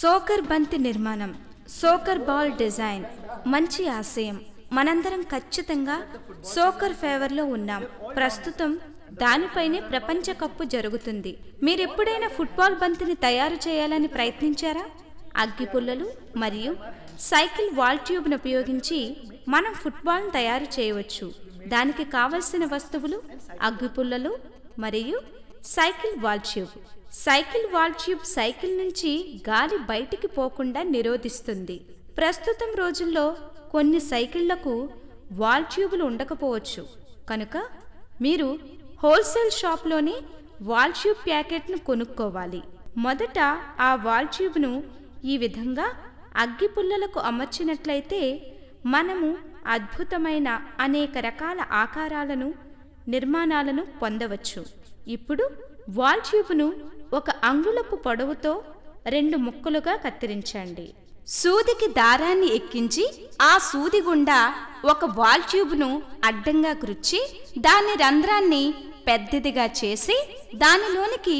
soccer బంతి నిర్మాణం soccer ball design మంచి ఆశయం మనందరం ఖచ్చితంగా సోకర్ ఫేవర్లో ఉన్నాం ప్రస్తుతం దానిపైనే ప్రపంచ కప్పు జరుగుతుంది మీరు ఎప్పుడైనా ఫుట్బాల్ బంతిని తయారు చేయాలని ప్రయత్నించారా అగ్గిపుల్లలు మరియు సైకిల్ వాల్ ట్యూబ్ను ఉపయోగించి మనం ఫుట్బాల్ను తయారు చేయవచ్చు దానికి కావలసిన వస్తువులు అగ్గిపుల్లలు మరియు cycle valve tube cycle valve tube cycle నుంచి గాలి బయటికి పోకుండా నిరోధిస్తుంది ప్రస్తుతం రోజుల్లో కొన్ని సైకిళ్లకు వాల్ట్యూబులు ఉండకపోవచ్చు కనుక మీరు హోల్సేల్ షాప్లోనే వాల్ట్యూబ్ ప్యాకెట్ను కొనుక్కోవాలి మొదట ఆ వాల్ట్యూబ్ను ఈ విధంగా అగ్గి పుల్లలకు అమర్చినట్లయితే మనము అద్భుతమైన అనేక రకాల ఆకారాలను నిర్మాణాలను పొందవచ్చు ఇప్పుడు వాల్ ట్యూబ్ను ఒక అంగుళపు పొడవుతో రెండు ముక్కలుగా కత్తిరించండి సూదికి దారాన్ని ఎక్కించి ఆ సూది గుండా ఒక వాల్ ట్యూబ్ను అడ్డంగా గుచ్చి దాని రంధ్రాన్ని పెద్దదిగా చేసి దానిలోనికి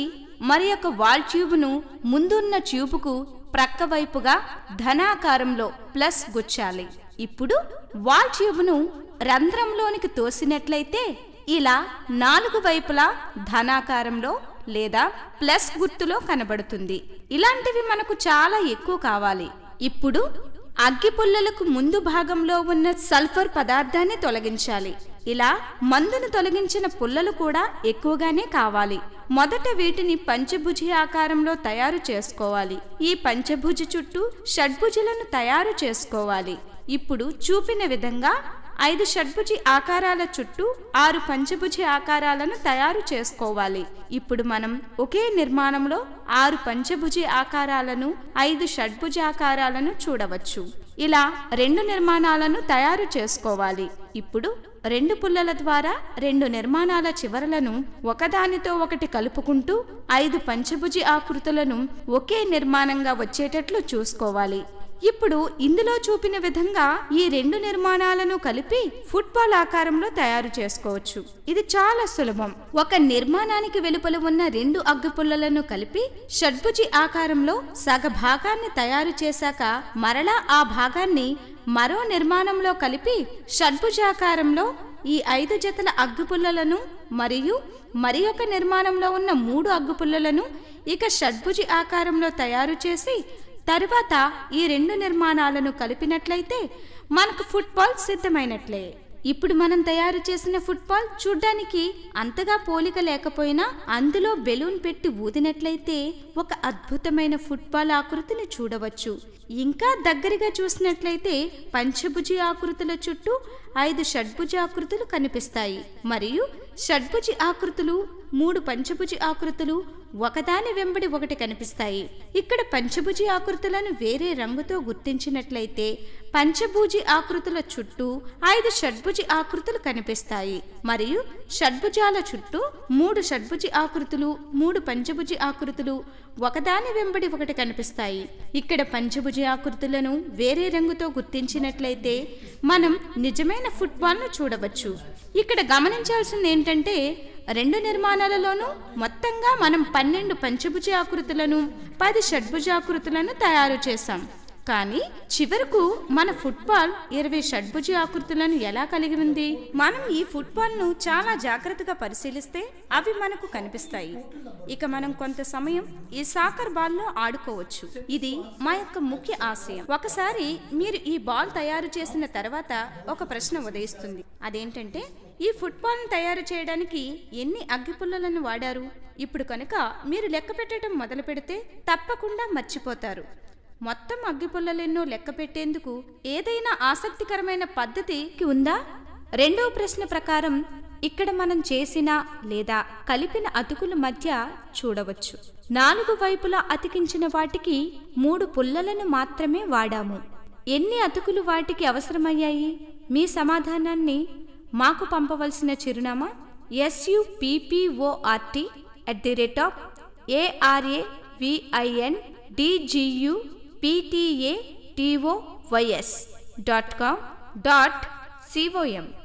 మరి ఒక వాల్ ట్యూబ్ను ముందున్న ట్యూబ్కు ప్రక్కవైపుగా ధనాకారంలో ప్లస్ గుచ్చాలి ఇప్పుడు వాల్ ట్యూబ్ను రంధ్రంలోనికి తోసినట్లయితే ఇలా నాలుగు వైపులా ధనాకారంలో లేదా ప్లస్ గుర్తులో కనబడుతుంది ఇలాంటివి మనకు చాలా ఎక్కువ కావాలి ఇప్పుడు అగ్గి పుల్లలకు ముందు భాగంలో ఉన్న సల్ఫర్ పదార్థాన్ని తొలగించాలి ఇలా మందును తొలగించిన పుల్లలు కూడా ఎక్కువగానే కావాలి మొదట వీటిని పంచభుజి ఆకారంలో తయారు చేసుకోవాలి ఈ పంచభుజి చుట్టూ షడ్భుజులను తయారు చేసుకోవాలి ఇప్పుడు చూపిన విధంగా ఐదు షడ్భుజి ఆకారాల చుట్టూ ఆరు పంచభుజి ఆకారాలను తయారు చేసుకోవాలి ఇప్పుడు మనం ఒకే నిర్మాణంలో ఆరు పంచభుజి ఆకారాలను ఐదు షడ్భుజి ఆకారాలను చూడవచ్చు ఇలా రెండు నిర్మాణాలను తయారు చేసుకోవాలి ఇప్పుడు రెండు పుల్లల ద్వారా రెండు నిర్మాణాల చివరలను ఒకదానితో ఒకటి కలుపుకుంటూ ఐదు పంచభుజి ఆకృతులను ఒకే నిర్మాణంగా వచ్చేటట్లు చూసుకోవాలి ఇప్పుడు ఇందులో చూపిన విధంగా ఈ రెండు నిర్మాణాలను కలిపి ఫుట్బాల్ ఆకారంలో తయారు చేసుకోవచ్చు ఇది చాలా సులభం ఒక నిర్మాణానికి వెలుపల ఉన్న రెండు అగ్గుపుల్లలను కలిపి షడ్భుజి ఆకారంలో సగ భాగాన్ని తయారు చేశాక మరలా ఆ భాగాన్ని మరో నిర్మాణంలో కలిపి షడ్భుజాకారంలో ఈ ఐదు జతల అగ్గుపుల్లలను మరియు మరి ఒక నిర్మాణంలో ఉన్న మూడు అగ్గుపుల్లలను ఇక షడ్భుజి ఆకారంలో తయారు చేసి తరువాత ఈ రెండు నిర్మాణాలను కలిపినట్లయితే మనకు ఫుట్బాల్ సిద్ధమైనట్లే ఇప్పుడు మనం తయారు చేసిన ఫుట్బాల్ చూడ్డానికి అంతగా పోలిక లేకపోయినా అందులో బెలూన్ పెట్టి ఊదినట్లయితే ఒక అద్భుతమైన ఫుట్బాల్ ఆకృతిని చూడవచ్చు ఇంకా దగ్గరగా చూసినట్లయితే పంచభుజి ఆకృతుల చుట్టూ ఐదు షడ్భుజ ఆకృతులు కనిపిస్తాయి మరియు షడ్భుజి ఆకృతులు మూడు పంచభుజి ఆకృతులు ఒకదాని వెంబడి ఒకటి కనిపిస్తాయి ఇక్కడ పంచభుజి ఆకృతులను వేరే రంగుతో గుర్తించినట్లయితే పంచభుజి ఆకృతుల చుట్టూ ఐదు షడ్భుజి ఆకృతులు కనిపిస్తాయి మరియు షడ్భుజాల చుట్టూ మూడు షడ్భుజి ఆకృతులు మూడు పంచభుజి ఆకృతులు ఒకదాని వెంబడి ఒకటి కనిపిస్తాయి ఇక్కడ పంచభుజి ఆకృతులను వేరే రంగుతో గుర్తించినట్లయితే మనం నిజమైన ఫుట్బాల్ను చూడవచ్చు ఇక్కడ గమనించాల్సింది ఏంటంటే రెండు నిర్మాణాలలోనూ మొత్తంగా మనం పన్నెండు పంచభుజ ఆకృతులను పది షడ్భుజాకృతులను తయారు చేశాం కానీ చివరకు మన ఫుట్బాల్ ఇరవై షడ్భుజి ఆకృతులను ఎలా కలిగి ఉంది మనం ఈ ఫుట్బాల్ ను చాలా జాగ్రత్తగా పరిశీలిస్తే అవి మనకు కనిపిస్తాయి ఇక మనం కొంత సమయం ఈ సాకర్ బాల్ లో ఆడుకోవచ్చు ఇది మా యొక్క ముఖ్య ఆశయం ఒకసారి మీరు ఈ బాల్ తయారు చేసిన తర్వాత ఒక ప్రశ్న ఉదయిస్తుంది అదేంటంటే ఈ ఫుట్బాల్ తయారు చేయడానికి ఎన్ని అగ్గిపుల్లలను వాడారు ఇప్పుడు కనుక మీరు లెక్క పెట్టడం మొదలు పెడితే తప్పకుండా మర్చిపోతారు మొత్తం అగ్గిపుల్లలెన్నో లెక్క పెట్టేందుకు ఏదైనా ఆసక్తికరమైన పద్ధతి ఉందా రెండవ ప్రశ్న ప్రకారం ఇక్కడ మనం చేసిన లేదా కలిపిన అతుకుల మధ్య చూడవచ్చు నాలుగు వైపులా అతికించిన వాటికి మూడు పుల్లలను మాత్రమే వాడాము ఎన్ని అతుకులు వాటికి అవసరమయ్యాయి మీ సమాధానాన్ని మాకు పంపవలసిన చిరునామా ఎస్యుపిపిఓఆర్టీ at the rate of ARA VIN డిజియు ptatovys.com.com